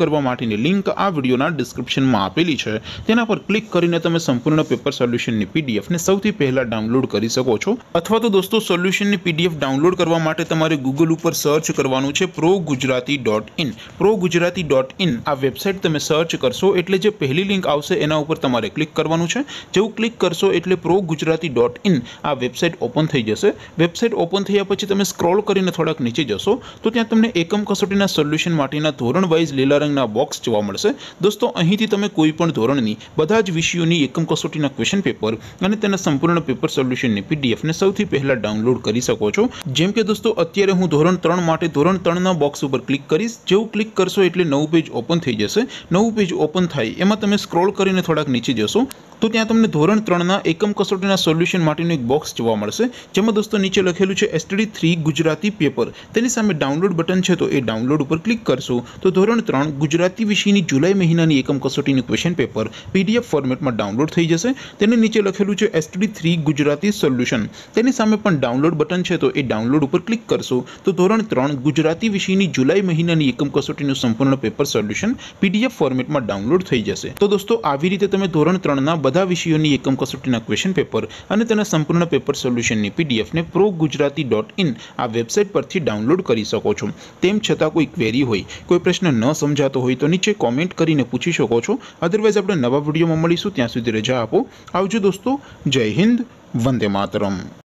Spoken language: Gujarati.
કરવા માટેની લિંક આ વિડીયોના ડિસ્ક્રિપ્શનમાં આપેલી છે તેના પર ક્લિક કરીને તમે સંપૂર્ણ પેપર સોલ્યુશનની પીડીએફને સૌથી પહેલાં ડાઉનલોડ કરી શકો છો અથવા તો દોસ્તો સોલ્યુશનની પીડીએફ ડાઉનલોડ કરવા માટે તમારે ગૂગલ ઉપર સર્ચ કરવાનું છે pro Gujarati dot in pro Gujarati dot in આ વેબસાઇટ તમે સર્ચ કરશો એટલે જે પહેલી લિંક આવશે એના ઉપર તમારે ક્લિક કરવાનું છે જેવું ક્લિક કરશો એટલે પ્રો ગુજરાતી ડોટ ઇન આ વેબસાઇટ ઓપન થઈ જશે વેબસાઇટ ઓપન થયા પછી તમે સ્ક્રોલ કરીને થોડાક નીચે જશો તો ત્યાં તમને એકમ કસોટીના સોલ્યુશન માટેના ધોરણ વાઇઝ લીલા રંગ રંગના બોક્સ જોવા મળશે દોસ્તો અહીંથી તમે કોઈ પણ ધોરણની બધા જ વિષયોની એકમ કસોટીના ક્વેશ્ચન પેપર અને તેના સંપૂર્ણ પેપર સોલ્યુશનની પીડીએફને સૌથી પહેલાં ડાઉનલોડ કરી શકો છો જેમ કે દોસ્તો અત્યારે હું ધોરણ ત્રણ માટે ધોરણ ત્રણના બોક્સ ઉપર ક્લિક કરીશ જેવું ક્લિક કરશો એટલે નવું પેજ ઓપન થઈ જશે નવું પેજ ઓપન થાય એમાં તમે સ્ક્રોલ કરીને થોડાક નીચે જશો તો ત્યાં તમને ધોરણ ત્રણના એકમ કસોટીના સોલ્યુશન માટેનું એક બોક્સ જોવા મળશે જેમાં દોસ્તો નીચે લખેલું છે એસટડી થ્રી ગુજરાતી પેપર તેની સામે ડાઉનલોડ બટન છે તો એ ડાઉનલોડ ઉપર ક્લિક કરશો તો ધોરણ ત્રણ ગુજરાતી વિષયની જુલાઈ મહિનાની એકમ કસોટીનું ક્વેશ્ચન પેપર પીડીએફ ફોર્મેટમાં ડાઉનલોડ થઈ જશે તેને નીચે લખેલું છે એસટડી થ્રી ગુજરાતી સોલ્યુશન તેની સામે પણ ડાઉનલોડ બટન છે તો એ ડાઉનલોડ ઉપર ક્લિક કરશો તો ધોરણ ત્રણ ગુજરાતી વિષયની જુલાઈ મહિનાની એકમ કસોટીનું સંપૂર્ણ પેપર સોલ્યુશન પીડીએફ ફોર્મેટમાં ડાઉનલોડ થઈ જશે તો દોસ્તો આવી રીતે તમે ધોરણ ત્રણના બધા વિષયોની એકમ કસોટીના ક્વેશ્ચન પેપર અને તેના સંપૂર્ણ પેપર સોલ્યુશનની પીડીએફને પ્રો ગુજરાતી ડોટ ઇન આ વેબસાઇટ પરથી ડાઉનલોડ કરી શકો છો તેમ છતાં કોઈ ક્વેરી હોય કોઈ પ્રશ્ન ન સમજાતો હોય તો નીચે કોમેન્ટ કરીને પૂછી શકો છો અધરવાઇઝ આપણે નવા વિડીયોમાં મળીશું ત્યાં સુધી રજા આપો આવજો દોસ્તો જય હિન્દ વંદે માતરમ